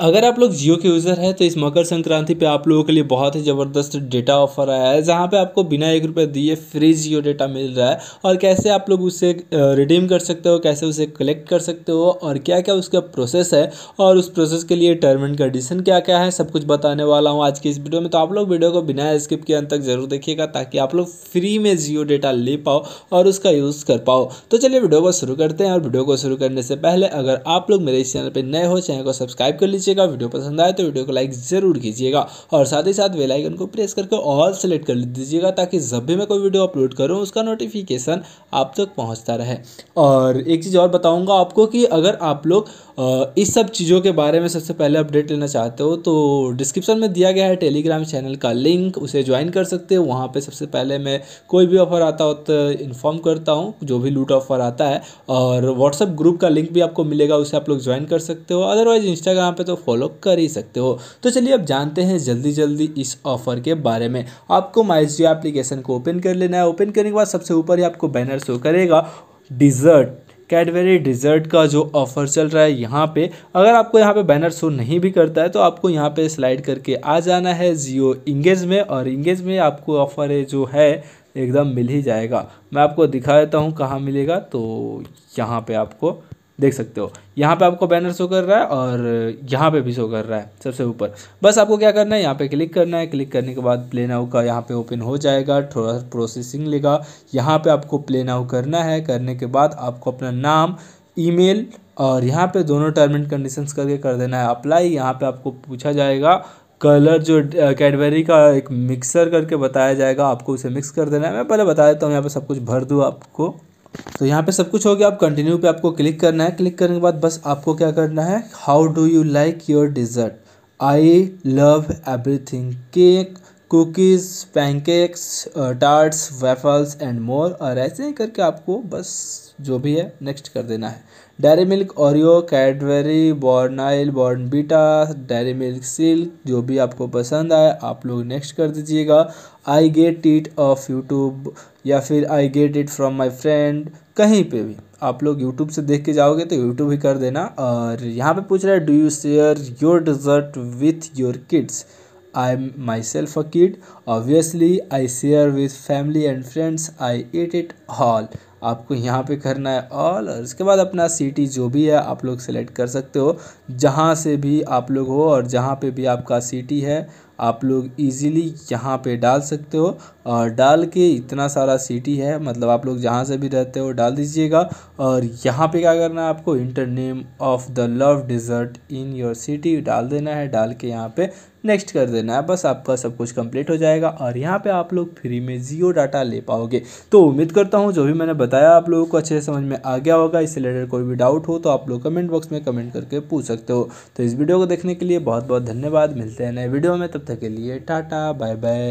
अगर आप लोग जियो के यूज़र हैं तो इस मकर संक्रांति पे आप लोगों के लिए बहुत ही ज़बरदस्त डेटा ऑफर आया है जहाँ पे आपको बिना एक रुपये दिए फ्री जियो डेटा मिल रहा है और कैसे आप लोग उसे रिडीम कर सकते हो कैसे उसे कलेक्ट कर सकते हो और क्या क्या उसका प्रोसेस है और उस प्रोसेस के लिए टर्म एंड कंडीशन क्या क्या है सब कुछ बताने वाला हूँ आज की इस वीडियो में तो आप लोग वीडियो को बिना स्किप के अंत तक ज़रूर देखिएगा ताकि आप लोग फ्री में जियो डेटा ले पाओ और उसका यूज़ कर पाओ तो चलिए वीडियो को शुरू करते हैं और वीडियो को शुरू करने से पहले अगर आप लोग मेरे इस चैनल पर नए हो चैनल को सब्सक्राइब कर लीजिए लीजिएगा वीडियो पसंद आए तो वीडियो को लाइक ज़रूर कीजिएगा और साथ ही साथ बेलाइकन को प्रेस करके ऑल सेलेक्ट कर दीजिएगा ताकि जब भी मैं कोई वीडियो अपलोड करूँ उसका नोटिफिकेशन आप तक पहुँचता रहे और एक चीज़ और बताऊँगा आपको कि अगर आप लोग इस सब चीज़ों के बारे में सबसे पहले अपडेट लेना चाहते हो तो डिस्क्रिप्शन में दिया गया है टेलीग्राम चैनल का लिंक उसे ज्वाइन कर सकते हो वहाँ पे सबसे पहले मैं कोई भी ऑफर आता हो तो इन्फॉर्म करता हूँ जो भी लूट ऑफर आता है और व्हाट्सअप ग्रुप का लिंक भी आपको मिलेगा उसे आप लोग ज्वाइन कर सकते हो अदरवाइज इंस्टाग्राम पर तो तो फॉलो कर ही सकते हो तो चलिए अब जानते हैं जल्दी जल्दी इस ऑफर के बारे में आपको माइस एप्लीकेशन को ओपन कर लेना है ओपन करने के बाद सबसे ऊपर ही आपको बैनर शो करेगा डिज़र्ट कैडबेरी डिज़र्ट का जो ऑफ़र चल रहा है यहाँ पे अगर आपको यहाँ पे बैनर शो नहीं भी करता है तो आपको यहाँ पे स्लाइड करके आ जाना है जियो इंगेज में और इंगेज में आपको ऑफ़र जो है एकदम मिल ही जाएगा मैं आपको दिखा देता हूँ कहाँ मिलेगा तो यहाँ पे आपको देख सकते हो यहाँ पे आपको बैनर शो कर रहा है और यहाँ पे भी शो कर रहा है सबसे ऊपर बस आपको क्या करना है यहाँ पे क्लिक करना है क्लिक करने के बाद प्ले नाउ का यहाँ पे ओपन हो जाएगा थोड़ा प्रोसेसिंग लेगा यहाँ पे आपको प्ले नाउ करना है करने के बाद आपको अपना नाम ईमेल और यहाँ पे दोनों टर्म एंड कंडीशन करके कर देना है अप्लाई यहाँ पर आपको पूछा जाएगा कलर जो कैडबरी का एक मिक्सर करके बताया जाएगा आपको उसे मिक्स कर देना है मैं पहले बता देता हूँ यहाँ पर सब कुछ भर दूँ आपको तो यहाँ पे सब कुछ हो गया आप कंटिन्यू पे आपको क्लिक करना है क्लिक करने के बाद बस आपको क्या करना है how do you like your dessert I love everything cake cookies pancakes tarts waffles and more और ऐसे ही करके आपको बस जो भी है नेक्स्ट कर देना है Dairy Milk Oreo Cadbury Bournville Bournvita Dairy Milk Silk जो भी आपको पसंद आए आप लोग नेक्स्ट कर दीजिएगा I get it off YouTube या फिर I get it from my friend कहीं पे भी आप लोग यूट्यूब से देख के जाओगे तो यूट्यूब ही कर देना और यहाँ पे पूछ रहा है do you share your dessert with your kids I'm myself a kid. Obviously, I share with family and friends. I eat it all. आपको यहाँ पे करना है ऑल और इसके बाद अपना सिटी जो भी है आप लोग सेलेक्ट कर सकते हो जहाँ से भी आप लोग हो और जहाँ पे भी आपका सिटी है आप लोग इजीली यहाँ पे डाल सकते हो और डाल के इतना सारा सिटी है मतलब आप लोग जहाँ से भी रहते हो डाल दीजिएगा और यहाँ पे क्या करना है आपको enter name of the love dessert in your city डाल देना है डाल के यहाँ पे नेक्स्ट कर देना है बस आपका सब कुछ कंप्लीट हो जाएगा और यहाँ पे आप लोग फ्री में जियो डाटा ले पाओगे तो उम्मीद करता हूँ जो भी मैंने बता बताया आप लोगों को अच्छे से समझ में आ गया होगा इससे रिलेटेड कोई भी डाउट हो तो आप लोग कमेंट बॉक्स में कमेंट करके पूछ सकते हो तो इस वीडियो को देखने के लिए बहुत बहुत धन्यवाद मिलते हैं नए वीडियो में तब तक के लिए टाटा बाय बाय